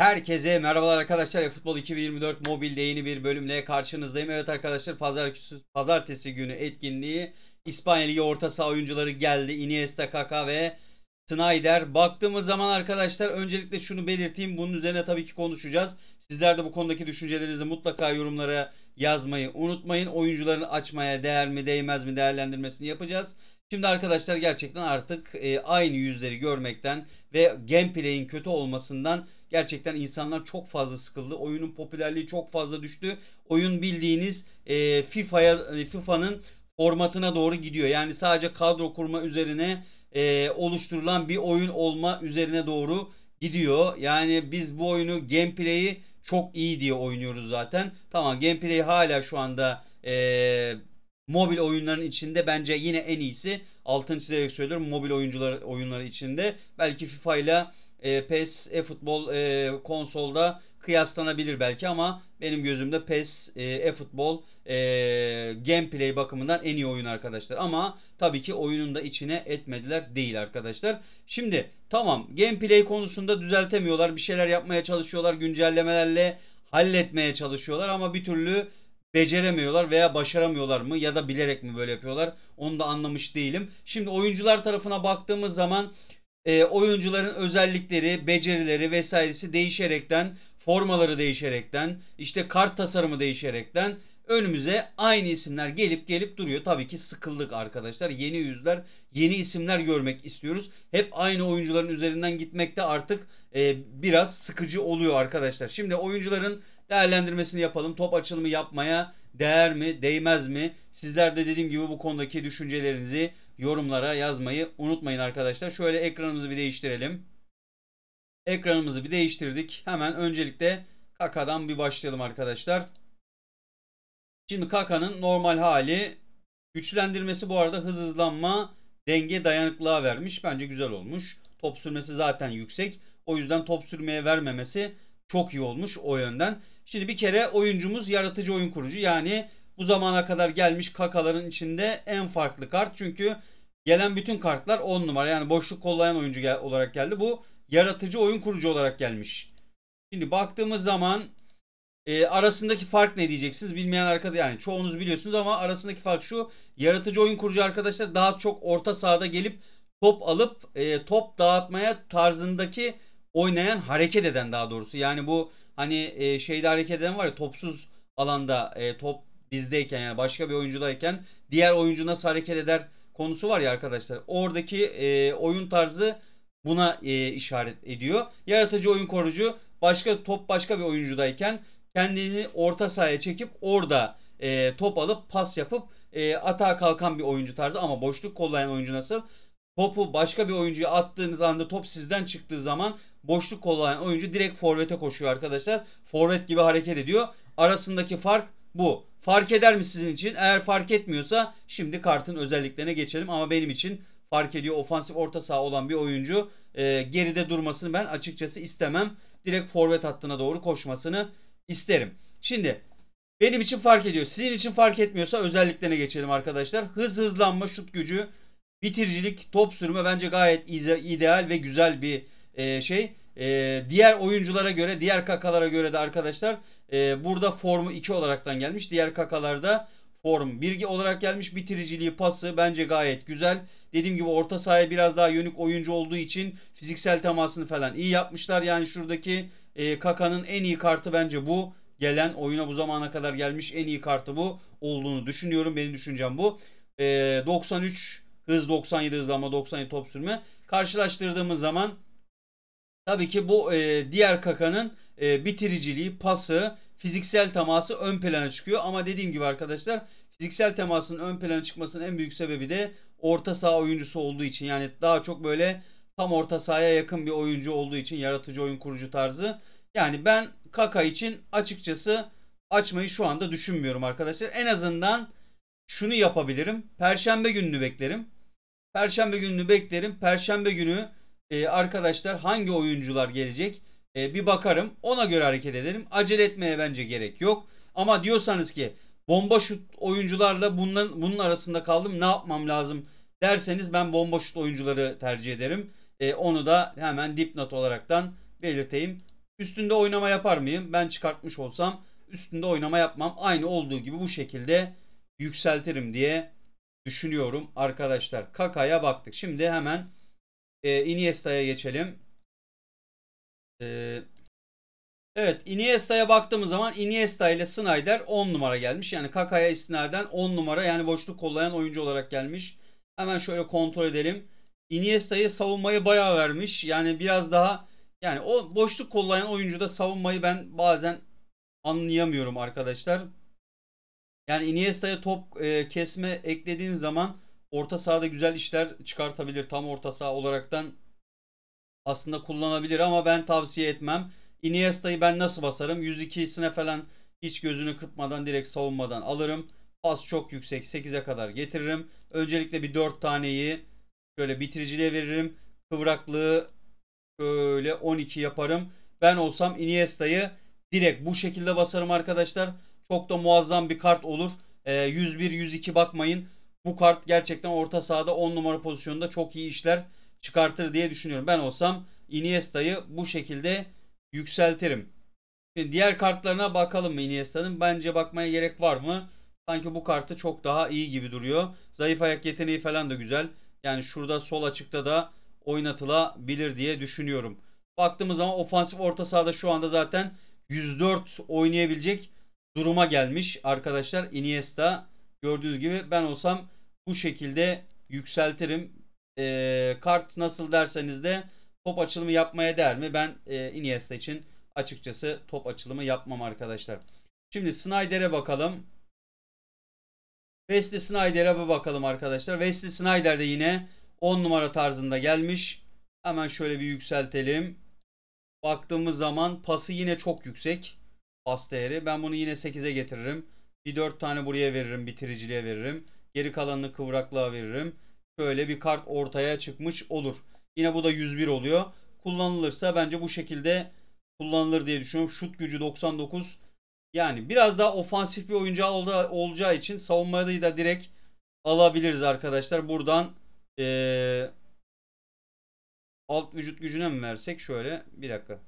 Herkese merhabalar arkadaşlar. Futbol 2024 mobilde yeni bir bölümle karşınızdayım. Evet arkadaşlar pazar pazartesi günü etkinliği İspanya Ligi orta saha oyuncuları geldi. Iniesta, Kaka ve Snyder. Baktığımız zaman arkadaşlar öncelikle şunu belirteyim. Bunun üzerine tabii ki konuşacağız. Sizler de bu konudaki düşüncelerinizi mutlaka yorumlara yazmayı unutmayın. Oyuncuların açmaya değer mi değmez mi değerlendirmesini yapacağız. Şimdi arkadaşlar gerçekten artık e, aynı yüzleri görmekten ve gameplay'in kötü olmasından Gerçekten insanlar çok fazla sıkıldı. Oyunun popülerliği çok fazla düştü. Oyun bildiğiniz e, FIFA'ya e, FIFA'nın formatına doğru gidiyor. Yani sadece kadro kurma üzerine e, oluşturulan bir oyun olma üzerine doğru gidiyor. Yani biz bu oyunu gameplay'i çok iyi diye oynuyoruz zaten. Tamam gameplay hala şu anda e, mobil oyunların içinde bence yine en iyisi. Altın çizerek söylüyorum mobil oyuncular oyunları içinde. Belki FIFA ile e, PES e-futbol e, konsolda kıyaslanabilir belki ama benim gözümde PES e, e-futbol e, gameplay bakımından en iyi oyun arkadaşlar. Ama tabii ki oyunun da içine etmediler değil arkadaşlar. Şimdi tamam gameplay konusunda düzeltemiyorlar. Bir şeyler yapmaya çalışıyorlar. Güncellemelerle halletmeye çalışıyorlar ama bir türlü beceremiyorlar veya başaramıyorlar mı ya da bilerek mi böyle yapıyorlar onu da anlamış değilim. Şimdi oyuncular tarafına baktığımız zaman e, oyuncuların özellikleri, becerileri vesairesi değişerekten, formaları değişerekten, işte kart tasarımı değişerekten önümüze aynı isimler gelip gelip duruyor. Tabii ki sıkıldık arkadaşlar. Yeni yüzler, yeni isimler görmek istiyoruz. Hep aynı oyuncuların üzerinden gitmek de artık e, biraz sıkıcı oluyor arkadaşlar. Şimdi oyuncuların değerlendirmesini yapalım. Top açılımı yapmaya değer mi, değmez mi? Sizler de dediğim gibi bu konudaki düşüncelerinizi yorumlara yazmayı unutmayın arkadaşlar. Şöyle ekranımızı bir değiştirelim. Ekranımızı bir değiştirdik. Hemen öncelikle Kaka'dan bir başlayalım arkadaşlar. Şimdi Kaka'nın normal hali güçlendirmesi bu arada hız hızlanma denge dayanıklılığa vermiş. Bence güzel olmuş. Top sürmesi zaten yüksek. O yüzden top sürmeye vermemesi çok iyi olmuş o yönden. Şimdi bir kere oyuncumuz yaratıcı oyun kurucu yani bu zamana kadar gelmiş kakaların içinde en farklı kart. Çünkü gelen bütün kartlar 10 numara. Yani boşluk kollayan oyuncu gel olarak geldi. Bu yaratıcı oyun kurucu olarak gelmiş. Şimdi baktığımız zaman e, arasındaki fark ne diyeceksiniz? Bilmeyen arkadaş yani çoğunuz biliyorsunuz ama arasındaki fark şu. Yaratıcı oyun kurucu arkadaşlar daha çok orta sahada gelip top alıp e, top dağıtmaya tarzındaki oynayan hareket eden daha doğrusu. Yani bu hani e, şeyde hareket eden var ya topsuz alanda e, top bizdeyken yani başka bir oyuncudayken diğer oyuncu nasıl hareket eder konusu var ya arkadaşlar. Oradaki e, oyun tarzı buna e, işaret ediyor. Yaratıcı oyun korucu başka top başka bir oyuncudayken kendini orta sahaya çekip orada e, top alıp pas yapıp e, atağa kalkan bir oyuncu tarzı ama boşluk kollayan oyuncu nasıl? Topu başka bir oyuncuya attığınız anda top sizden çıktığı zaman boşluk kollayan oyuncu direkt forvete koşuyor arkadaşlar. Forvet gibi hareket ediyor. Arasındaki fark bu. Fark eder mi sizin için? Eğer fark etmiyorsa şimdi kartın özelliklerine geçelim. Ama benim için fark ediyor. Ofansif orta saha olan bir oyuncu e, geride durmasını ben açıkçası istemem. Direkt forvet hattına doğru koşmasını isterim. Şimdi benim için fark ediyor. Sizin için fark etmiyorsa özelliklerine geçelim arkadaşlar. Hız hızlanma, şut gücü, bitiricilik, top sürme bence gayet ideal ve güzel bir e, şey. E, diğer oyunculara göre, diğer kakalara göre de arkadaşlar e, burada formu 2 olaraktan gelmiş. Diğer kakalarda form 1 olarak gelmiş. Bitiriciliği, pası bence gayet güzel. Dediğim gibi orta sahaya biraz daha yönük oyuncu olduğu için fiziksel temasını falan iyi yapmışlar. Yani şuradaki e, Kaka'nın en iyi kartı bence bu. Gelen oyuna bu zamana kadar gelmiş en iyi kartı bu olduğunu düşünüyorum. Benim düşüncem bu. E, 93 hız 97 hızlama 97 top sürme. Karşılaştırdığımız zaman Tabii ki bu e, diğer kakanın e, bitiriciliği, pası, fiziksel teması ön plana çıkıyor. Ama dediğim gibi arkadaşlar fiziksel temasın ön plana çıkmasının en büyük sebebi de orta saha oyuncusu olduğu için. Yani daha çok böyle tam orta sahaya yakın bir oyuncu olduğu için yaratıcı oyun kurucu tarzı. Yani ben Kaka için açıkçası açmayı şu anda düşünmüyorum arkadaşlar. En azından şunu yapabilirim. Perşembe gününü beklerim. Perşembe gününü beklerim. Perşembe günü e, arkadaşlar hangi oyuncular gelecek e, bir bakarım. Ona göre hareket ederim Acele etmeye bence gerek yok. Ama diyorsanız ki bomba şut oyuncularla bunların, bunun arasında kaldım ne yapmam lazım derseniz ben bomba şut oyuncuları tercih ederim. E, onu da hemen dipnot olaraktan belirteyim. Üstünde oynama yapar mıyım? Ben çıkartmış olsam üstünde oynama yapmam. Aynı olduğu gibi bu şekilde yükseltirim diye düşünüyorum arkadaşlar. Kaka'ya baktık. Şimdi hemen e, Iniesta'ya geçelim. E, evet Iniesta'ya baktığımız zaman Iniesta ile Snyder 10 numara gelmiş. Yani Kaka'ya istinaden 10 numara yani boşluk kollayan oyuncu olarak gelmiş. Hemen şöyle kontrol edelim. Iniesta'yı savunmayı bayağı vermiş. Yani biraz daha yani o boşluk kollayan oyuncuda savunmayı ben bazen anlayamıyorum arkadaşlar. Yani Iniesta'ya top e, kesme eklediğin zaman orta sahada güzel işler çıkartabilir. Tam orta saha olaraktan aslında kullanabilir ama ben tavsiye etmem. Iniesta'yı ben nasıl basarım? 102'sine falan hiç gözünü kırpmadan direkt savunmadan alırım. Pas çok yüksek 8'e kadar getiririm. Öncelikle bir 4 taneyi şöyle bitiriciliğe veririm. Kıvraklığı böyle 12 yaparım. Ben olsam Iniesta'yı direkt bu şekilde basarım arkadaşlar. Çok da muazzam bir kart olur. 101-102 ee, bakmayın bu kart gerçekten orta sahada 10 numara pozisyonunda çok iyi işler çıkartır diye düşünüyorum. Ben olsam Iniesta'yı bu şekilde yükseltirim. Şimdi diğer kartlarına bakalım mı Iniesta'nın? Bence bakmaya gerek var mı? Sanki bu kartı çok daha iyi gibi duruyor. Zayıf ayak yeteneği falan da güzel. Yani şurada sol açıkta da oynatılabilir diye düşünüyorum. Baktığımız zaman ofansif orta sahada şu anda zaten 104 oynayabilecek duruma gelmiş arkadaşlar Iniesta. Gördüğünüz gibi ben olsam bu şekilde yükseltirim. E, kart nasıl derseniz de top açılımı yapmaya değer mi? Ben e, Iniesta için açıkçası top açılımı yapmam arkadaşlar. Şimdi Snyder'e bakalım. Wesley Snyder'e bakalım arkadaşlar. Wesley Snyder de yine 10 numara tarzında gelmiş. Hemen şöyle bir yükseltelim. Baktığımız zaman pası yine çok yüksek. Pas değeri. Ben bunu yine 8'e getiririm. Bir dört tane buraya veririm. Bitiriciliğe veririm. Geri kalanını kıvraklığa veririm. Şöyle bir kart ortaya çıkmış olur. Yine bu da 101 oluyor. Kullanılırsa bence bu şekilde kullanılır diye düşünüyorum. Şut gücü 99. Yani biraz daha ofansif bir oyuncu olacağı için savunmayı da direkt alabiliriz arkadaşlar. Buradan ee, alt vücut gücüne mi versek? Şöyle bir dakika.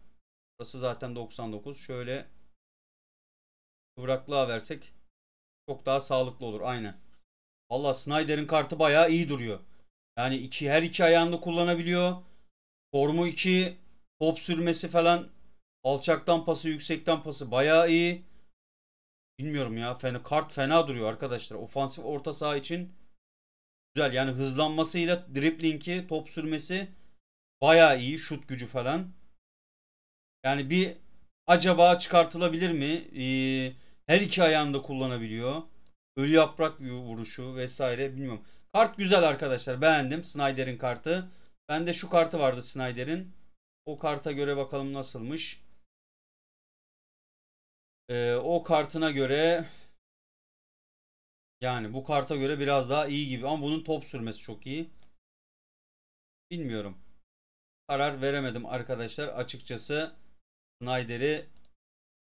Burası zaten 99. Şöyle kıvraklığa versek çok daha sağlıklı olur aynen. Valla Snyder'in kartı bayağı iyi duruyor. Yani iki, her iki ayağında kullanabiliyor. Formu 2 top sürmesi falan alçaktan pası yüksekten pası bayağı iyi. Bilmiyorum ya fena, kart fena duruyor arkadaşlar. Ofansif orta saha için güzel yani hızlanmasıyla driplingi top sürmesi bayağı iyi şut gücü falan. Yani bir acaba çıkartılabilir mi? Ee, her iki ayağını da kullanabiliyor. Ölü yaprak vuruşu vesaire bilmiyorum. Kart güzel arkadaşlar beğendim Snyder'in kartı. Bende şu kartı vardı Snyder'in. O karta göre bakalım nasılmış. Ee, o kartına göre yani bu karta göre biraz daha iyi gibi ama bunun top sürmesi çok iyi. Bilmiyorum. Karar veremedim arkadaşlar. Açıkçası Snyder'i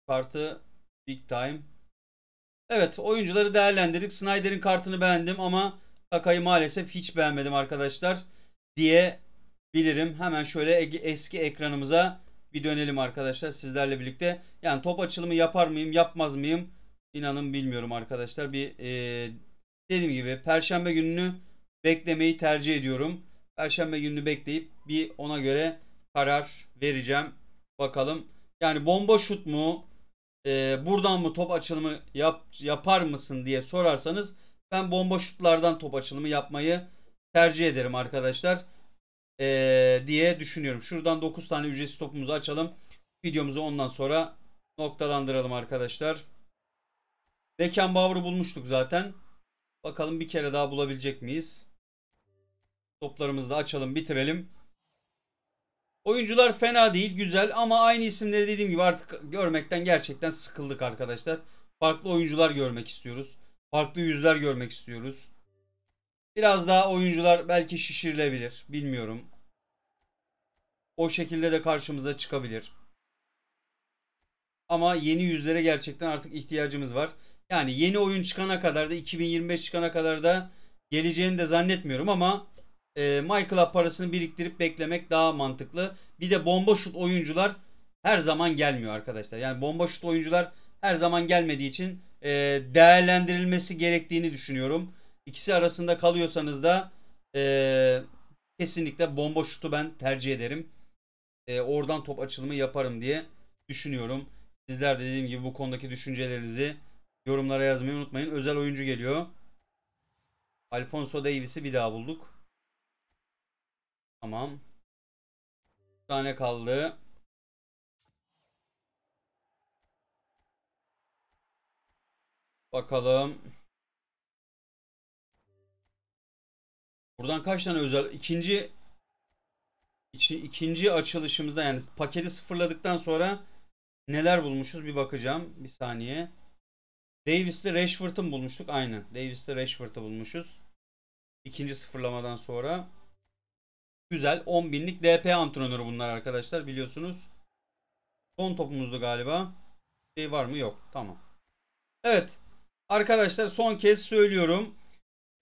kartı Big time. Evet oyuncuları değerlendirdik. Snyder'in kartını beğendim ama Saka'yı maalesef hiç beğenmedim arkadaşlar diye bilirim. Hemen şöyle eski ekranımıza bir dönelim arkadaşlar sizlerle birlikte. Yani top açılımı yapar mıyım yapmaz mıyım inanın bilmiyorum arkadaşlar. Bir e, dediğim gibi perşembe gününü beklemeyi tercih ediyorum. Perşembe gününü bekleyip bir ona göre karar vereceğim. Bakalım. Yani bomba şut mu? e, buradan mı top açılımı yap, yapar mısın diye sorarsanız ben bomba şutlardan top açılımı yapmayı tercih ederim arkadaşlar e, diye düşünüyorum. Şuradan 9 tane ücretsiz topumuzu açalım. Videomuzu ondan sonra noktalandıralım arkadaşlar. Beckenbauer'ı bulmuştuk zaten. Bakalım bir kere daha bulabilecek miyiz? Toplarımızı da açalım bitirelim. Oyuncular fena değil güzel ama aynı isimleri dediğim gibi artık görmekten gerçekten sıkıldık arkadaşlar. Farklı oyuncular görmek istiyoruz. Farklı yüzler görmek istiyoruz. Biraz daha oyuncular belki şişirilebilir. Bilmiyorum. O şekilde de karşımıza çıkabilir. Ama yeni yüzlere gerçekten artık ihtiyacımız var. Yani yeni oyun çıkana kadar da 2025 çıkana kadar da geleceğini de zannetmiyorum ama e, Michael'a parasını biriktirip beklemek daha mantıklı. Bir de bomba şut oyuncular her zaman gelmiyor arkadaşlar. Yani bomba şut oyuncular her zaman gelmediği için e, değerlendirilmesi gerektiğini düşünüyorum. İkisi arasında kalıyorsanız da e, kesinlikle bomba şutu ben tercih ederim. E, oradan top açılımı yaparım diye düşünüyorum. Sizler de dediğim gibi bu konudaki düşüncelerinizi yorumlara yazmayı unutmayın. Özel oyuncu geliyor. Alfonso Davis'i bir daha bulduk. Tamam. Bir tane kaldı. Bakalım. Buradan kaç tane özel? İkinci ikinci açılışımızda yani paketi sıfırladıktan sonra neler bulmuşuz bir bakacağım. Bir saniye. Davis'le Rashford'ı bulmuştuk? Aynen. Davis'le Rashford'ı bulmuşuz. İkinci sıfırlamadan sonra. Güzel. 10 binlik DP antrenörü bunlar arkadaşlar biliyorsunuz. Son topumuzdu galiba. Şey var mı? Yok. Tamam. Evet. Arkadaşlar son kez söylüyorum.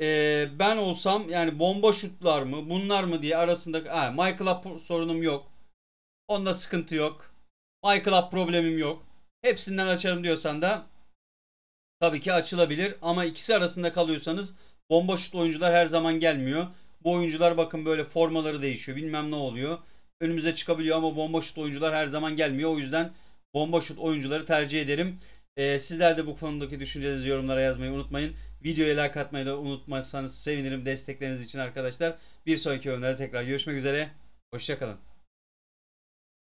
Ee, ben olsam yani bomba şutlar mı bunlar mı diye arasında ha, Michael'a sorunum yok. Onda sıkıntı yok. Michael'a problemim yok. Hepsinden açarım diyorsan da tabii ki açılabilir. Ama ikisi arasında kalıyorsanız bomba şut oyuncular her zaman gelmiyor. Bu oyuncular bakın böyle formaları değişiyor. Bilmem ne oluyor. Önümüze çıkabiliyor ama bomba şut oyuncular her zaman gelmiyor. O yüzden bomba şut oyuncuları tercih ederim. Ee, sizler de bu konudaki düşüncelerinizi yorumlara yazmayı unutmayın. Videoya like atmayı da unutmazsanız sevinirim destekleriniz için arkadaşlar. Bir sonraki bölümlerde tekrar görüşmek üzere. Hoşçakalın.